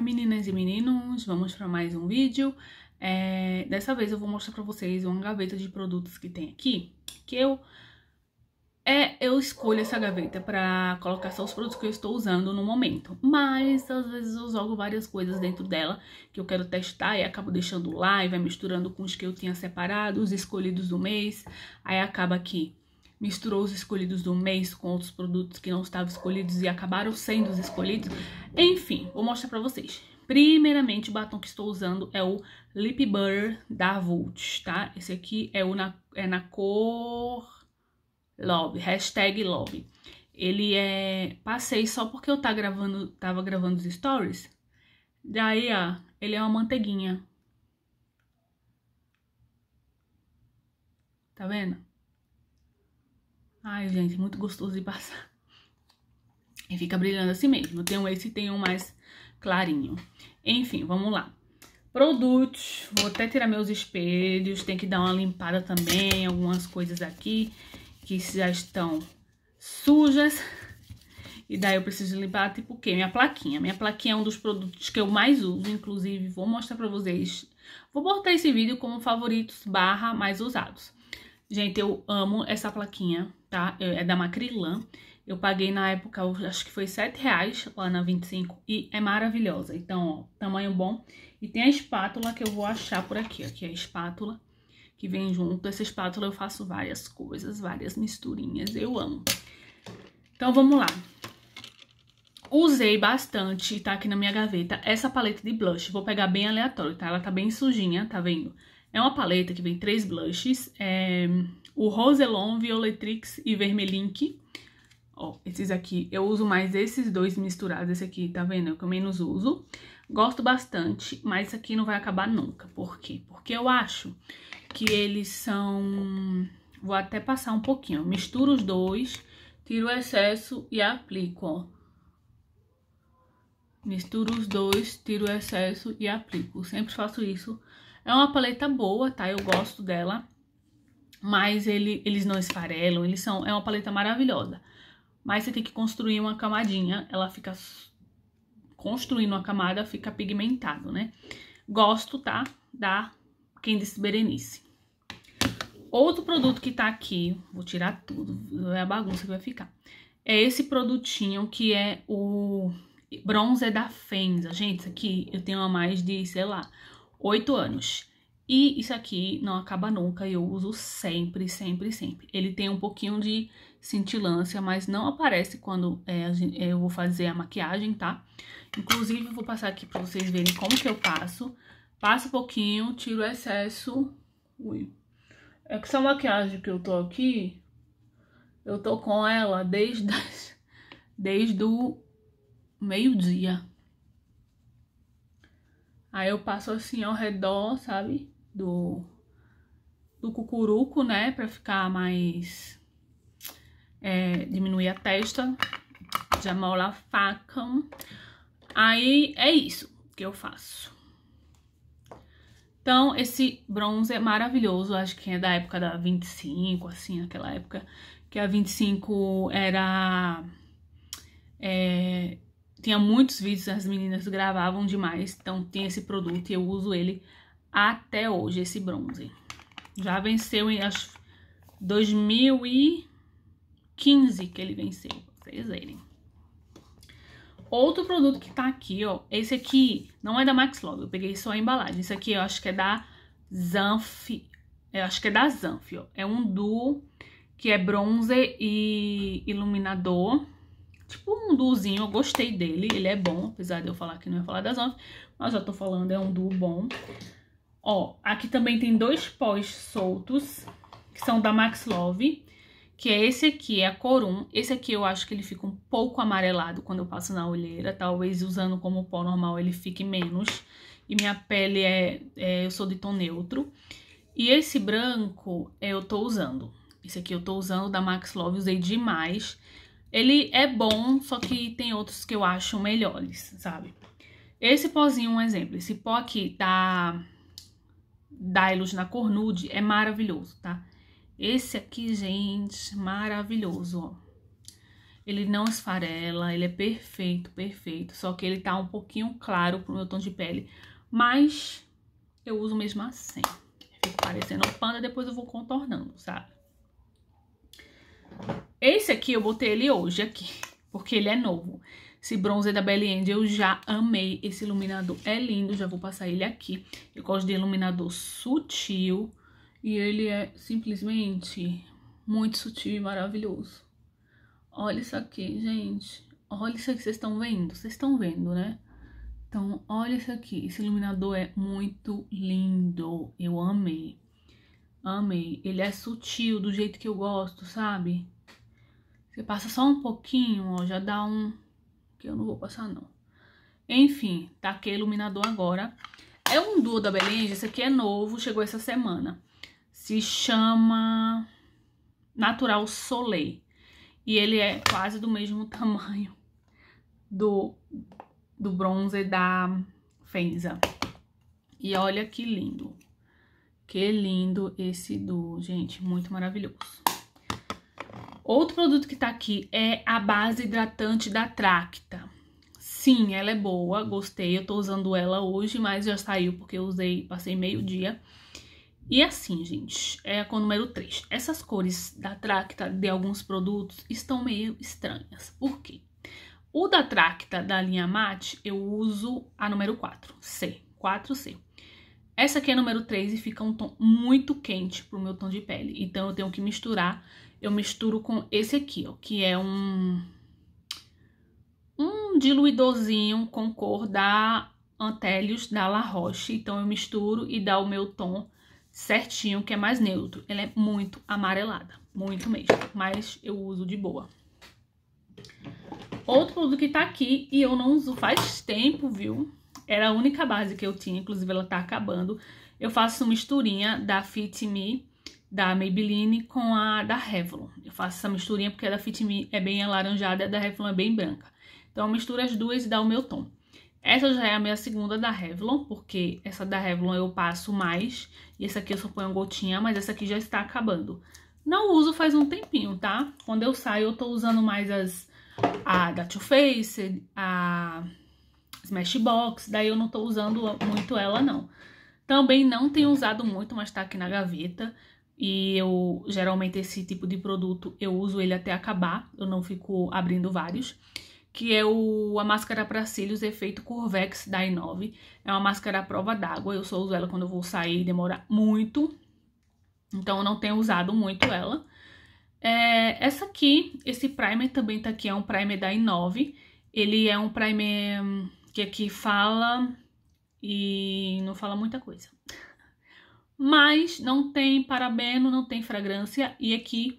Oi meninas e meninos, vamos para mais um vídeo. É, dessa vez eu vou mostrar para vocês uma gaveta de produtos que tem aqui, que eu é, eu escolho essa gaveta para colocar só os produtos que eu estou usando no momento. Mas às vezes eu jogo várias coisas dentro dela que eu quero testar e acabo deixando lá e vai misturando com os que eu tinha separado, os escolhidos do mês. Aí acaba que misturou os escolhidos do mês com outros produtos que não estavam escolhidos e acabaram sendo os escolhidos. Enfim, vou mostrar pra vocês. Primeiramente, o batom que estou usando é o Lip Butter da Vult, tá? Esse aqui é, o na, é na cor Love, hashtag Love. Ele é... passei só porque eu tá gravando, tava gravando os stories. Daí, ó, ele é uma manteiguinha. Tá vendo? Ai, gente, muito gostoso de passar. E fica brilhando assim mesmo. Tem um esse e tem um mais clarinho. Enfim, vamos lá. Produtos, vou até tirar meus espelhos, tem que dar uma limpada também, algumas coisas aqui que já estão sujas. E daí eu preciso limpar, tipo o quê? Minha plaquinha. Minha plaquinha é um dos produtos que eu mais uso, inclusive vou mostrar pra vocês. Vou botar esse vídeo como favoritos barra mais usados. Gente, eu amo essa plaquinha, tá? É da Macrilan. Eu paguei na época, acho que foi 7 reais lá na 25 e é maravilhosa. Então, ó, tamanho bom. E tem a espátula que eu vou achar por aqui, aqui é a espátula que vem junto. Essa espátula eu faço várias coisas, várias misturinhas, eu amo. Então, vamos lá. Usei bastante, tá aqui na minha gaveta, essa paleta de blush. Vou pegar bem aleatório, tá? Ela tá bem sujinha, tá vendo? É uma paleta que vem três blushes, é, o Roselon, Violetrix e Vermelink. Ó, esses aqui, eu uso mais esses dois misturados, esse aqui, tá vendo? É o que eu menos uso. Gosto bastante, mas isso aqui não vai acabar nunca. Por quê? Porque eu acho que eles são... Vou até passar um pouquinho, misturo os dois, tiro o excesso e aplico, ó. Misturo os dois, tiro o excesso e aplico. Sempre faço isso é uma paleta boa, tá? Eu gosto dela, mas ele, eles não esfarelam, eles são, é uma paleta maravilhosa. Mas você tem que construir uma camadinha, ela fica construindo uma camada, fica pigmentado, né? Gosto, tá? Da quem Berenice. Outro produto que tá aqui, vou tirar tudo, é a bagunça que vai ficar. É esse produtinho que é o bronzer é da Fenza. Gente, isso aqui eu tenho há mais de, sei lá, oito anos. E isso aqui não acaba nunca, eu uso sempre, sempre, sempre. Ele tem um pouquinho de cintilância, mas não aparece quando é, é, eu vou fazer a maquiagem, tá? Inclusive, eu vou passar aqui pra vocês verem como que eu passo. Passo um pouquinho, tiro o excesso. Ui. É que essa maquiagem que eu tô aqui, eu tô com ela desde, desde o meio-dia. Aí eu passo assim ao redor, sabe? Do, do cucuruco, né? Pra ficar mais... É, diminuir a testa. Já mola a faca. Aí é isso que eu faço. Então, esse bronze é maravilhoso. Acho que é da época da 25, assim, aquela época que a 25 era... É, tinha muitos vídeos, as meninas gravavam demais, então tem esse produto e eu uso ele até hoje, esse bronze. Já venceu em acho, 2015 que ele venceu, pra vocês verem. Outro produto que tá aqui, ó, esse aqui não é da Max Love, eu peguei só a embalagem. Esse aqui eu acho que é da Zanf, eu acho que é da Zanf, ó. É um duo que é bronze e iluminador tipo um duozinho, eu gostei dele, ele é bom, apesar de eu falar que não ia falar das ondas, mas já tô falando, é um duo bom. Ó, aqui também tem dois pós soltos, que são da Max Love, que é esse aqui, é a cor 1. Esse aqui eu acho que ele fica um pouco amarelado quando eu passo na olheira, talvez usando como pó normal ele fique menos. E minha pele é, é eu sou de tom neutro. E esse branco eu tô usando. Esse aqui eu tô usando da Max Love, usei demais. Ele é bom, só que tem outros que eu acho melhores, sabe? Esse pozinho, um exemplo. Esse pó aqui da Dylos na cor nude é maravilhoso, tá? Esse aqui, gente, maravilhoso, ó. Ele não esfarela, ele é perfeito, perfeito. Só que ele tá um pouquinho claro pro meu tom de pele. Mas eu uso mesmo assim. Fica parecendo um panda, depois eu vou contornando, sabe? Esse aqui eu botei ele hoje aqui, porque ele é novo. Esse bronzer é da Belly End eu já amei. Esse iluminador é lindo, já vou passar ele aqui. Eu gosto de iluminador sutil e ele é simplesmente muito sutil e maravilhoso. Olha isso aqui, gente. Olha isso aqui, vocês estão vendo? Vocês estão vendo, né? Então, olha isso aqui. Esse iluminador é muito lindo. Eu amei. Amei. Ele é sutil, do jeito que eu gosto, sabe? Você passa só um pouquinho, ó, já dá um... Que eu não vou passar, não. Enfim, tá aqui iluminador agora. É um duo da Belenja, esse aqui é novo, chegou essa semana. Se chama Natural Soleil. E ele é quase do mesmo tamanho do, do bronze da Fenza. E olha que lindo. Que lindo esse duo, gente. Muito maravilhoso. Outro produto que tá aqui é a base hidratante da Tracta. Sim, ela é boa, gostei, eu tô usando ela hoje, mas já saiu porque eu usei, passei meio dia. E assim, gente, é a o número 3. Essas cores da Tracta de alguns produtos estão meio estranhas. Por quê? O da Tracta da linha Mate, eu uso a número 4, C, 4C. Essa aqui é número 3 e fica um tom muito quente pro meu tom de pele. Então, eu tenho que misturar. Eu misturo com esse aqui, ó, que é um... Um diluidorzinho com cor da Antelius da La Roche. Então, eu misturo e dá o meu tom certinho, que é mais neutro. Ela é muito amarelada, muito mesmo, mas eu uso de boa. Outro produto que tá aqui, e eu não uso faz tempo, viu? Era a única base que eu tinha, inclusive ela tá acabando. Eu faço misturinha da Fit Me, da Maybelline, com a da Revlon. Eu faço essa misturinha porque a da Fit Me é bem alaranjada, a da Revlon é bem branca. Então eu misturo as duas e dá o meu tom. Essa já é a minha segunda da Revlon, porque essa da Revlon eu passo mais. E essa aqui eu só ponho gotinha, mas essa aqui já está acabando. Não uso faz um tempinho, tá? Quando eu saio, eu tô usando mais as a da Too Faced, a Smashbox, daí eu não tô usando muito ela não. Também não tenho usado muito, mas tá aqui na gaveta. E eu, geralmente, esse tipo de produto, eu uso ele até acabar. Eu não fico abrindo vários. Que é o, a máscara para cílios efeito Curvex da Inove. É uma máscara à prova d'água. Eu só uso ela quando eu vou sair e demora muito. Então, eu não tenho usado muito ela. É, essa aqui, esse primer também tá aqui. É um primer da Inove. Ele é um primer hum, que aqui fala e não fala muita coisa. Mas não tem parabeno, não tem fragrância e aqui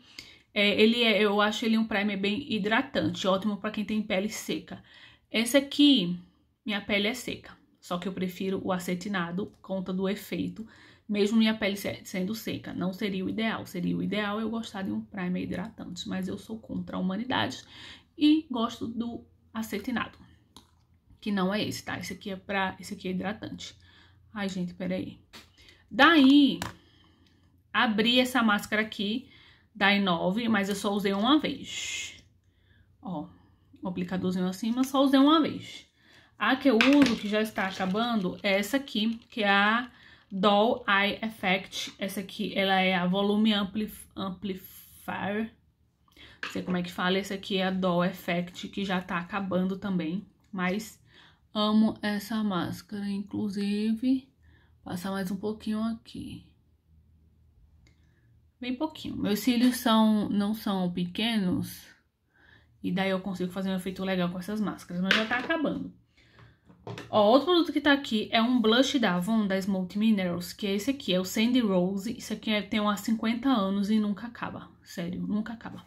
é, ele é, eu acho ele um primer bem hidratante, ótimo para quem tem pele seca. Esse aqui, minha pele é seca, só que eu prefiro o acetinado por conta do efeito, mesmo minha pele sendo seca. Não seria o ideal, seria o ideal eu gostar de um primer hidratante, mas eu sou contra a humanidade e gosto do acetinado que não é esse, tá? Esse aqui é pra, esse aqui é hidratante. Ai, gente, peraí. Daí, abri essa máscara aqui da Inove, mas eu só usei uma vez. Ó, o aplicadorzinho assim, mas só usei uma vez. A que eu uso, que já está acabando, é essa aqui, que é a Doll Eye Effect. Essa aqui, ela é a Volume Amplif Amplifier. Não sei como é que fala, essa aqui é a Doll Effect, que já tá acabando também. Mas Amo essa máscara, inclusive, passar mais um pouquinho aqui. Bem pouquinho. Meus cílios são, não são pequenos, e daí eu consigo fazer um efeito legal com essas máscaras, mas já tá acabando. Ó, outro produto que tá aqui é um blush da Avon, da Smoke Minerals, que é esse aqui, é o Sandy Rose. Isso aqui é, tem umas 50 anos e nunca acaba, sério, nunca acaba.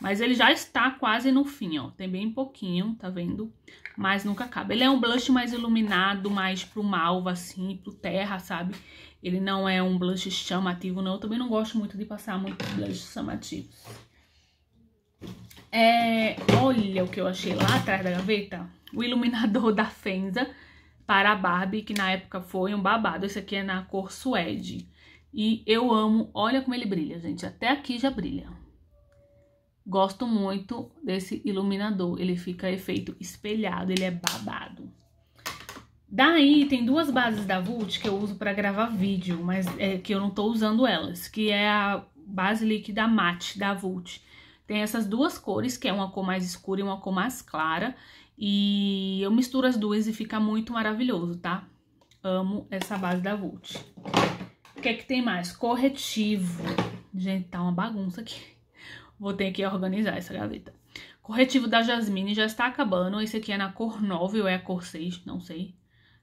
Mas ele já está quase no fim, ó. Tem bem pouquinho, tá vendo? Mas nunca acaba. Ele é um blush mais iluminado, mais pro malva, assim, pro terra, sabe? Ele não é um blush chamativo, não. Eu também não gosto muito de passar muito blush chamativos. É, olha o que eu achei lá atrás da gaveta. O iluminador da Fenza para a Barbie, que na época foi um babado. Esse aqui é na cor suede. E eu amo. Olha como ele brilha, gente. Até aqui já brilha. Gosto muito desse iluminador, ele fica efeito espelhado, ele é babado. Daí tem duas bases da Vult que eu uso para gravar vídeo, mas é, que eu não tô usando elas, que é a base líquida matte da Vult. Tem essas duas cores, que é uma cor mais escura e uma cor mais clara, e eu misturo as duas e fica muito maravilhoso, tá? Amo essa base da Vult. O que é que tem mais? Corretivo. Gente, tá uma bagunça aqui. Vou ter que organizar essa gaveta. Corretivo da Jasmine já está acabando. Esse aqui é na cor 9 ou é a cor 6, não sei.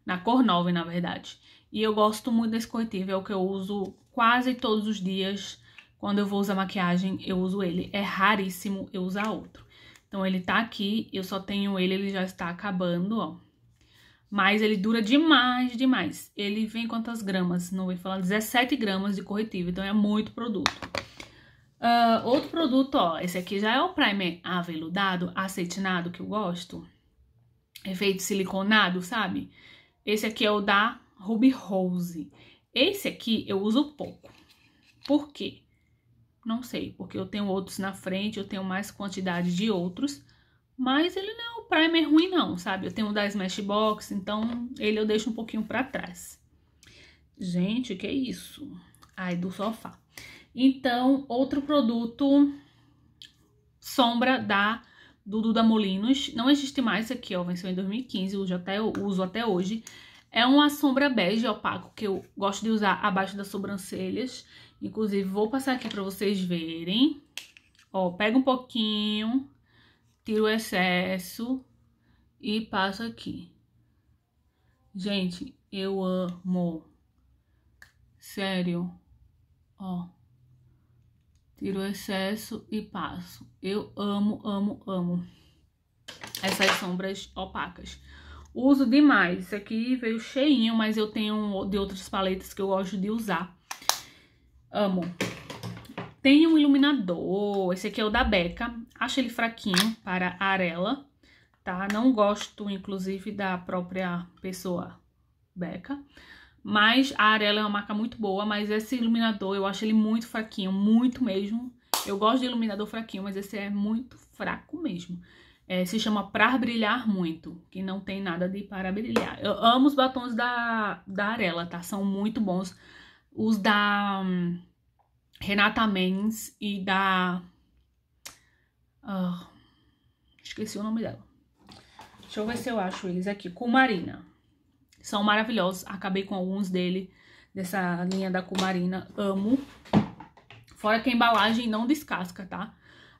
Na cor 9, na verdade. E eu gosto muito desse corretivo, é o que eu uso quase todos os dias. Quando eu vou usar maquiagem, eu uso ele. É raríssimo eu usar outro. Então, ele tá aqui, eu só tenho ele, ele já está acabando, ó. Mas ele dura demais, demais. Ele vem quantas gramas? Não vou falar 17 gramas de corretivo, então é muito produto. Uh, outro produto, ó, esse aqui já é o primer aveludado, acetinado, que eu gosto. Efeito é siliconado, sabe? Esse aqui é o da Ruby Rose. Esse aqui eu uso pouco. Por quê? Não sei, porque eu tenho outros na frente, eu tenho mais quantidade de outros. Mas ele não é um primer ruim não, sabe? Eu tenho o da Smashbox, então ele eu deixo um pouquinho pra trás. Gente, que isso? Ai, do sofá. Então, outro produto sombra da do Duda Molinos, não existe mais aqui, ó, venceu em 2015, uso até, uso até hoje. É uma sombra bege opaco que eu gosto de usar abaixo das sobrancelhas. Inclusive, vou passar aqui pra vocês verem. Ó, pega um pouquinho, tiro o excesso e passo aqui. Gente, eu amo. Sério. Ó. Tiro o excesso e passo. Eu amo, amo, amo essas sombras opacas. Uso demais. esse aqui veio cheinho, mas eu tenho de outras paletas que eu gosto de usar. Amo. Tem um iluminador. Esse aqui é o da Becca. Acho ele fraquinho para a arela, tá? Não gosto, inclusive, da própria pessoa Becca. Mas a Arela é uma marca muito boa, mas esse iluminador eu acho ele muito fraquinho, muito mesmo. Eu gosto de iluminador fraquinho, mas esse é muito fraco mesmo. É, se chama Pra Brilhar Muito, que não tem nada de para brilhar. Eu amo os batons da, da Arela, tá? São muito bons. Os da hum, Renata Mendes e da... Uh, esqueci o nome dela. Deixa eu ver se eu acho eles aqui. Com Marina. São maravilhosos. Acabei com alguns dele, dessa linha da Cumarina. Amo. Fora que a embalagem não descasca, tá?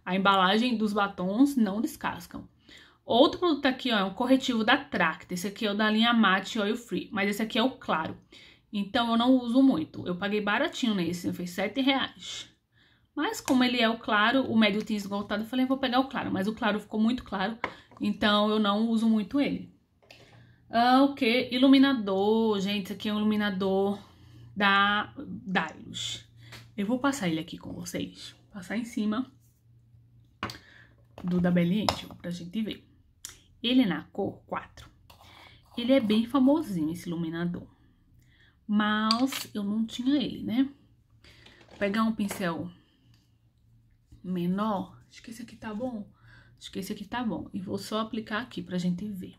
A embalagem dos batons não descascam. Outro produto aqui, ó, é um corretivo da Tract. Esse aqui é o da linha Matte Oil Free, mas esse aqui é o claro. Então, eu não uso muito. Eu paguei baratinho nesse, né? foi 7 reais. Mas como ele é o claro, o médio tinha esgotado, eu falei, vou pegar o claro. Mas o claro ficou muito claro, então eu não uso muito ele. Ah, o que? Iluminador, gente, esse aqui é um iluminador da Dylos. Eu vou passar ele aqui com vocês, passar em cima do da Belly Angel, pra gente ver. Ele é na cor 4. Ele é bem famosinho, esse iluminador. Mas eu não tinha ele, né? Vou pegar um pincel menor. Acho que esse aqui tá bom. Acho que esse aqui tá bom. E vou só aplicar aqui pra gente ver.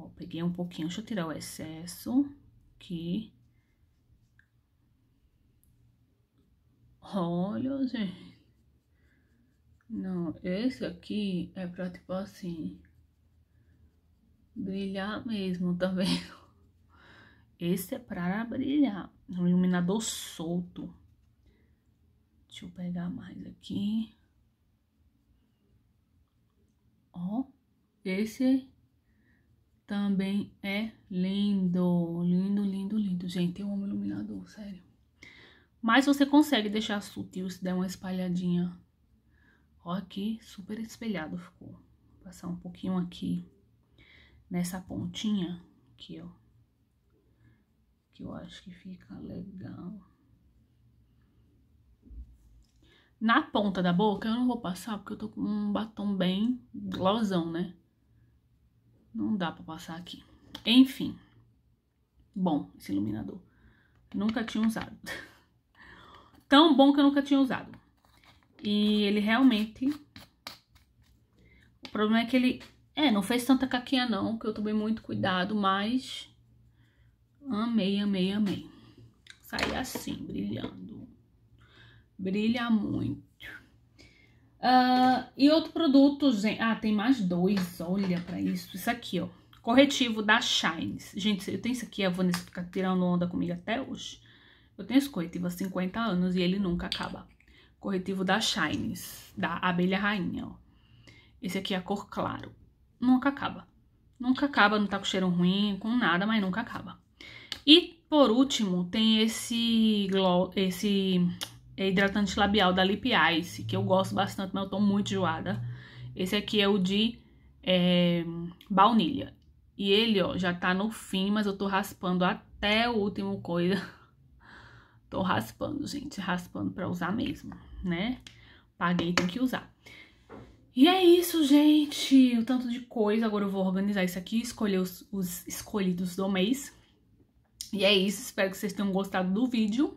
Ó, peguei um pouquinho, deixa eu tirar o excesso aqui. Olha, gente. Não, esse aqui é pra, tipo assim, brilhar mesmo, tá vendo? Esse é pra brilhar. Um iluminador solto. Deixa eu pegar mais aqui. Ó, esse também é lindo. Lindo, lindo, lindo. Gente, eu amo iluminador, sério. Mas você consegue deixar sutil se der uma espalhadinha. Ó aqui, super espelhado ficou. Vou passar um pouquinho aqui nessa pontinha aqui, ó. Que eu acho que fica legal. Na ponta da boca eu não vou passar porque eu tô com um batom bem glosão, né? Não dá pra passar aqui. Enfim. Bom, esse iluminador. Nunca tinha usado. Tão bom que eu nunca tinha usado. E ele realmente... O problema é que ele... É, não fez tanta caquinha não, que eu tomei muito cuidado, mas... Amei, amei, amei. Sai assim, brilhando. Brilha muito. Uh, e outro produto, gente. Ah, tem mais dois. Olha pra isso. Isso aqui, ó. Corretivo da Shines. Gente, eu tenho isso aqui. A Vanessa fica tirando onda comigo até hoje. Eu tenho esse corretivo há 50 anos e ele nunca acaba. Corretivo da Shines. Da Abelha Rainha, ó. Esse aqui é a cor claro. Nunca acaba. Nunca acaba, não tá com cheiro ruim, com nada, mas nunca acaba. E por último, tem esse, glow, esse é hidratante labial da Lip Ice, que eu gosto bastante, mas eu tô muito enjoada. Esse aqui é o de é, baunilha. E ele, ó, já tá no fim, mas eu tô raspando até o último coisa. tô raspando, gente, raspando pra usar mesmo, né? Paguei, tem que usar. E é isso, gente. O tanto de coisa. Agora eu vou organizar isso aqui, escolher os, os escolhidos do mês. E é isso. Espero que vocês tenham gostado do vídeo